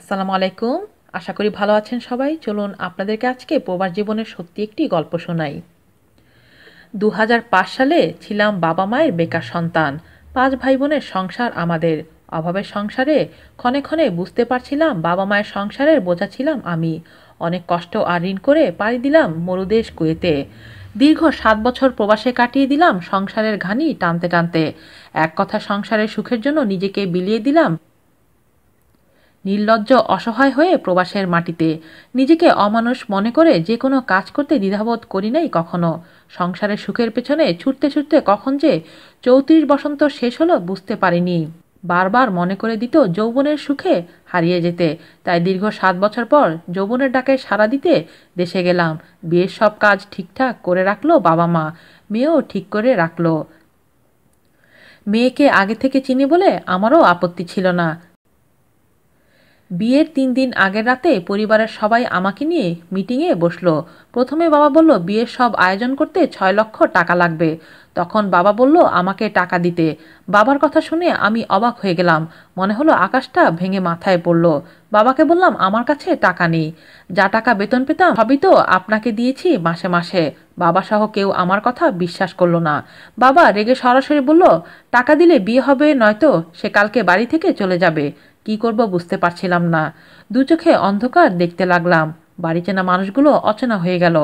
আসসালামু আলাইকুম আশা করি ভালো আছেন সবাই চলুন আপনাদেরকে আজকে প্রবাস জীবনের সত্যি একটি গল্প শোনাই দু সালে ছিলাম বাবা মায়ের বেকার সন্তান পাঁচ ভাই বোনের সংসার আমাদের অভাবের সংসারে ক্ষণে ক্ষণে বুঝতে পারছিলাম বাবা মায়ের সংসারের বোঝা ছিলাম আমি অনেক কষ্ট আর ঋণ করে পাড়ি দিলাম মরুদেশ কুয়েতে দীর্ঘ সাত বছর প্রবাসে কাটিয়ে দিলাম সংসারের ঘানি টানতে টানতে এক কথা সংসারের সুখের জন্য নিজেকে বিলিয়ে দিলাম নির্লজ্জ অসহায় হয়ে প্রবাসের মাটিতে নিজেকে অমানুষ মনে করে যে কোনো কাজ করতে দ্বিধাবোধ করি নাই কখনো সংসারের সুখের পেছনে ছুটতে ছুটতে কখন যে চৌত্রিশ বসন্ত শেষ হলো বুঝতে পারিনি বারবার মনে করে দিত যৌবনের সুখে হারিয়ে যেতে তাই দীর্ঘ সাত বছর পর যৌবনের ডাকে সাড়া দিতে দেশে গেলাম বিয়ের সব কাজ ঠিকঠাক করে রাখলো বাবা মা মেয়েও ঠিক করে রাখলো মেয়েকে আগে থেকে চিনি বলে আমারও আপত্তি ছিল না বিয়ের তিন দিন আগের রাতে পরিবারের সবাই আমাকে নিয়ে মিটিংয়ে বসলো প্রথমে বাবা বলল বিয়ের সব আয়োজন করতে ছয় লক্ষ টাকা লাগবে তখন বাবা বলল আমাকে টাকা দিতে বাবার কথা শুনে আমি অবাক হয়ে গেলাম মনে হলো আকাশটা ভেঙে মাথায় পড়ল বাবাকে বললাম আমার কাছে টাকা নেই যা টাকা বেতন পেতাম সবই তো আপনাকে দিয়েছি মাসে মাসে বাবা সহ কেউ আমার কথা বিশ্বাস করলো না বাবা রেগে সরাসরি বলল টাকা দিলে বিয়ে হবে নয়তো সে কালকে বাড়ি থেকে চলে যাবে কি করব বুঝতে পারছিলাম না দু চোখে অন্ধকার দেখতে লাগলাম বাড়ি চেনা মানুষগুলো অচেনা হয়ে গেল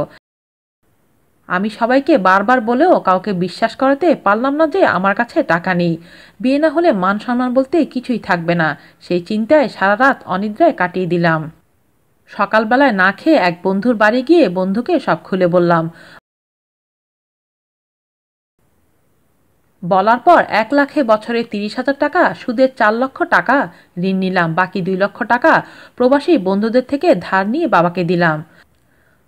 আমি সবাইকে বারবার বলেও কাউকে বিশ্বাস করাতে পারলাম না যে আমার কাছে টাকা নেই বিয়ে না হলে মান সম্মান বলতে কিছুই থাকবে না সেই চিন্তায় সারা রাত অনিদ্রায় কাটিয়ে দিলাম সকালবেলায় না খেয়ে এক বন্ধুর বাড়ি গিয়ে বন্ধুকে সব খুলে বললাম বলার পর এক লাখে বছরে তিরিশ হাজার টাকা সুদে চার লক্ষ টাকা ঋণ নিলাম বাকি দুই লক্ষ টাকা প্রবাসী বন্ধুদের থেকে ধার নিয়ে বাবাকে দিলাম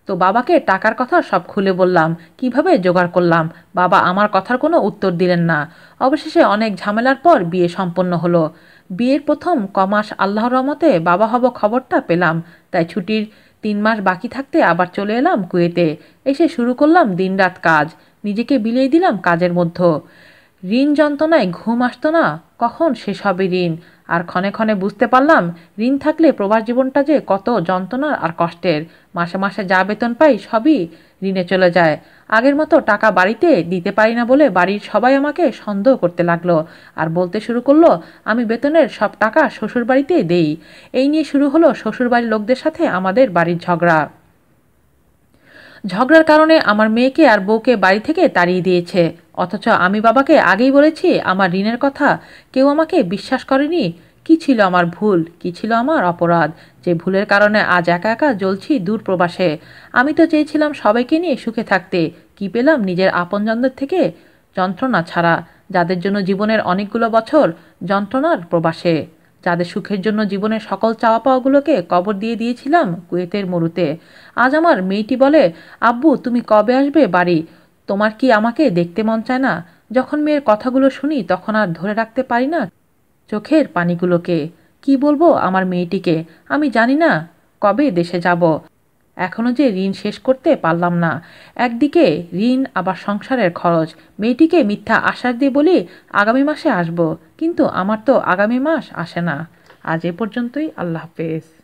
তো বাবাকে টাকার কথা সব খুলে বললাম কিভাবে জোগাড় করলাম বাবা আমার কথার কোনো উত্তর দিলেন না অবশেষে অনেক ঝামেলার পর বিয়ে সম্পন্ন হলো বিয়ের প্রথম কমাস আল্লাহ রহমতে বাবা হব খবরটা পেলাম তাই ছুটির তিন মাস বাকি থাকতে আবার চলে এলাম কুয়েতে এসে শুরু করলাম দিনরাত কাজ নিজেকে বিলিয়ে দিলাম কাজের মধ্যে ঋণ যন্ত্রণায় ঘুম আসতো না কখন শেষ হবে ঋণ আর ক্ষণে ক্ষণে বুঝতে পারলাম ঋণ থাকলে প্রবাস জীবনটা যে কত যন্ত্রণার আর কষ্টের মাসে মাসে যা বেতন পাই সবই ঋণে চলে যায় আগের মতো টাকা বাড়িতে দিতে পারি না বলে বাড়ির সবাই আমাকে সন্দেহ করতে লাগলো আর বলতে শুরু করলো আমি বেতনের সব টাকা শ্বশুর বাড়িতে দেই এই নিয়ে শুরু হলো শ্বশুর বাড়ির লোকদের সাথে আমাদের বাড়ির ঝগড়া ঝগড়ার কারণে আমার মেয়েকে আর বউকে বাড়ি থেকে তাড়িয়ে দিয়েছে অথচ আমি বাবাকে আগেই বলেছি আমার ঋণের কথা কেউ আমাকে বিশ্বাস করেনি কি ছিল আমার ভুল কি ছিল আমার অপরাধ যে ভুলের কারণে আজ একা একা জ্বলছি দূর প্রবাসে আমি তো চেয়েছিলাম সবাইকে নিয়ে সুখে থাকতে কি পেলাম নিজের আপনজনদের থেকে যন্ত্রণা ছাড়া যাদের জন্য জীবনের অনেকগুলো বছর যন্ত্রণার প্রবাসে যাদের সুখের জন্য জীবনের সকল চাওয়া পাওয়াগুলোকে কবর দিয়ে দিয়েছিলাম কুয়েতের মরুতে আজ আমার মেয়েটি বলে আব্বু তুমি কবে আসবে বাড়ি তোমার কি আমাকে দেখতে মন চায় না যখন মেয়ের কথাগুলো শুনি তখন আর ধরে রাখতে পারি না চোখের পানিগুলোকে কি বলবো আমার মেয়েটিকে আমি জানি না কবে দেশে যাব এখনো যে ঋণ শেষ করতে পারলাম না একদিকে ঋণ আবার সংসারের খরচ মেয়েটিকে মিথ্যা আশ্বাস দিয়ে বলি আগামী মাসে আসব কিন্তু আমার তো আগামী মাস আসে না আজ এ পর্যন্তই আল্লাহ হাফেজ